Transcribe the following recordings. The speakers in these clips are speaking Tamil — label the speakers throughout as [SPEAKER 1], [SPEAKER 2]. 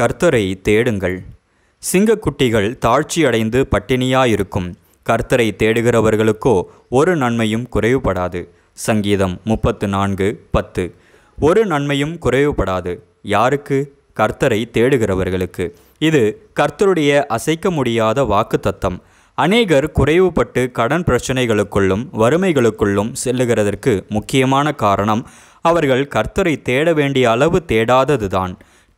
[SPEAKER 1] கர்த்தரை தேடுங்கள் சிங்கக்குட்டிகள் தாழ்ச்சியடைந்து பட்டினியாயிருக்கும் கர்த்தரை தேடுகிறவர்களுக்கோ ஒரு நன்மையும் குறைவுபடாது சங்கீதம் முப்பத்து நான்கு பத்து ஒரு நன்மையும் குறைவுபடாது யாருக்கு கர்த்தரை தேடுகிறவர்களுக்கு இது கர்த்தருடைய அசைக்க முடியாத வாக்கு தத்தம் அநேகர் குறைவுபட்டு கடன் பிரச்சனைகளுக்குள்ளும் வறுமைகளுக்குள்ளும் செல்லுகிறதற்கு முக்கியமான காரணம் அவர்கள் கர்த்தரை தேட வேண்டிய அளவு தேடாததுதான்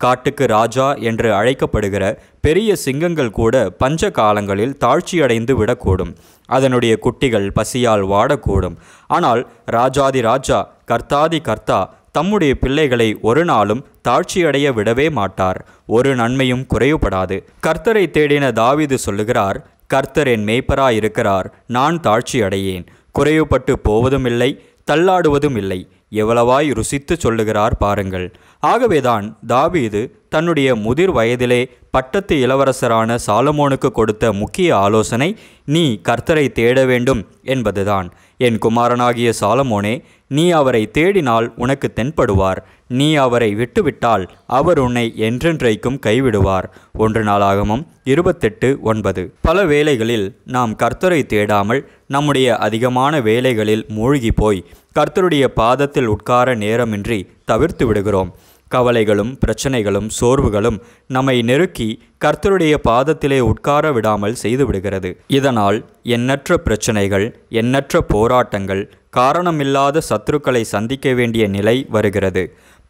[SPEAKER 1] காட்டுக்கு ராஜா என்று அழைக்கப்படுகிற பெரிய சிங்கங்கள் கூட பஞ்ச காலங்களில் தாழ்ச்சியடைந்து விடக்கூடும் அதனுடைய குட்டிகள் பசியால் வாடக்கூடும் ஆனால் ராஜாதி ராஜா கர்த்தாதி கர்த்தா தம்முடைய பிள்ளைகளை ஒரு நாளும் தாழ்ச்சியடைய விடவே மாட்டார் ஒரு நன்மையும் குறைவுபடாது கர்த்தரை தேடின தாவிது சொல்லுகிறார் கர்த்தர் என் மேய்ப்பராயிருக்கிறார் நான் தாழ்ச்சியடையேன் குறைவுபட்டு போவதும் இல்லை தள்ளாடுவதும் இல்லை எவ்வளவாய் ருசித்து சொல்லுகிறார் பாருங்கள் ஆகவேதான் தாவீது தன்னுடைய முதிர் வயதிலே பட்டத்து இளவரசரான சாலமோனுக்கு கொடுத்த முக்கிய ஆலோசனை நீ கர்த்தரை தேட வேண்டும் என்பதுதான் என் குமாரனாகிய சாலமோனே நீ அவரை தேடினால் உனக்கு தென்படுவார் நீ அவரை விட்டுவிட்டால் அவர் உன்னை என்றென்றைக்கும் கைவிடுவார் ஒன்று நாளாகமும் இருபத்தெட்டு ஒன்பது பல வேளைகளில் நாம் கர்த்தரை தேடாமல் நம்முடைய அதிகமான வேலைகளில் மூழ்கி போய் கர்த்தருடைய பாதத்தில் உட்கார நேரமின்றி தவிர்த்து விடுகிறோம் கவலைகளும் பிரச்சனைகளும் சோர்வுகளும் நம்மை நெருக்கி கர்த்தருடைய பாதத்திலே உட்கார விடாமல் செய்துவிடுகிறது இதனால் எண்ணற்ற பிரச்சனைகள் எண்ணற்ற போராட்டங்கள் காரணமில்லாத சத்துருக்களை சந்திக்க வேண்டிய நிலை வருகிறது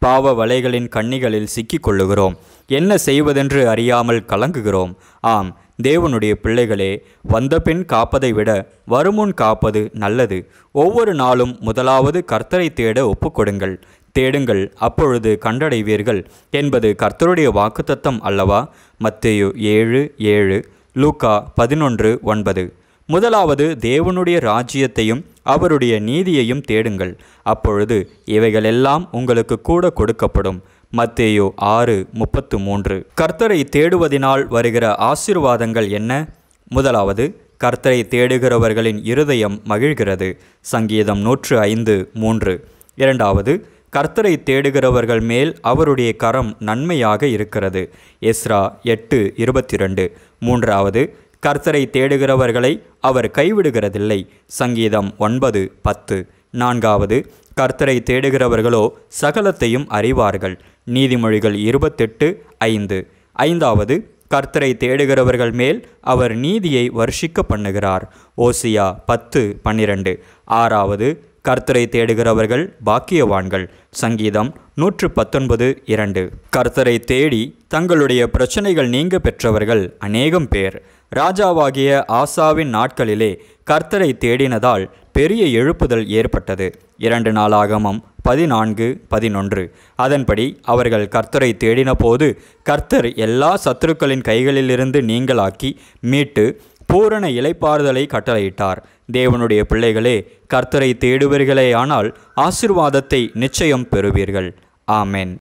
[SPEAKER 1] பாவ வலைகளின் கண்ணிகளில் சிக்கிக்கொள்ளுகிறோம் என்ன செய்வதென்று அறியாமல் கலங்குகிறோம் ஆம் தேவனுடைய பிள்ளைகளே வந்தபின் காப்பதை விட வருமுன் காப்பது நல்லது ஒவ்வொரு நாளும் முதலாவது கர்த்தரை தேட ஒப்புக்கொடுங்கள் தேடுங்கள் அப்பொழுது கண்டடைவீர்கள் என்பது கர்த்தருடைய வாக்குத்தத்தம் அல்லவா மத்தேயு ஏழு ஏழு லூக்கா பதினொன்று ஒன்பது முதலாவது தேவனுடைய ராஜ்யத்தையும் அவருடைய நீதியையும் தேடுங்கள் அப்பொழுது இவைகளெல்லாம் உங்களுக்கு கூட கொடுக்கப்படும் மத்தேயோ ஆறு முப்பத்து மூன்று கர்த்தரை தேடுவதினால் வருகிற ஆசிர்வாதங்கள் என்ன முதலாவது கர்த்தரை தேடுகிறவர்களின் இருதயம் மகிழ்கிறது சங்கீதம் நூற்று ஐந்து மூன்று இரண்டாவது கர்த்தரை தேடுகிறவர்கள் மேல் அவருடைய கரம் நன்மையாக இருக்கிறது எஸ்ரா எட்டு இருபத்தி ரெண்டு மூன்றாவது கர்த்தரை தேடுகிறவர்களை அவர் கைவிடுகிறதில்லை சங்கீதம் ஒன்பது பத்து நான்காவது கர்த்தரை தேடுகிறவர்களோ சகலத்தையும் அறிவார்கள் நீதிமொழிகள் இருபத்தெட்டு ஐந்து ஐந்தாவது கர்த்தரை தேடுகிறவர்கள் மேல் அவர் நீதியை வர்ஷிக்க பண்ணுகிறார் ஓசியா பத்து பன்னிரண்டு ஆறாவது கர்த்தரை தேடுகிறவர்கள் பாக்கியவான்கள் சங்கீதம் நூற்று பத்தொன்பது இரண்டு கர்த்தரை தேடி தங்களுடைய பிரச்சனைகள் நீங்க பெற்றவர்கள் அநேகம் பேர் ராஜாவாகிய ஆசாவின் நாட்களிலே கர்த்தரை தேடினதால் பெரிய எழுப்புதல் ஏற்பட்டது இரண்டு நாளாகமம் பதினான்கு பதினொன்று அதன்படி அவர்கள் கர்த்தரை தேடினபோது கர்த்தர் எல்லா சத்துருக்களின் கைகளிலிருந்து நீங்களாக்கி மீட்டு பூரண இலைப்பாறுதலை கட்டளையிட்டார் தேவனுடைய பிள்ளைகளே கர்த்தரை தேடுவீர்களே ஆனால் ஆசிர்வாதத்தை நிச்சயம் பெறுவீர்கள் ஆமேன்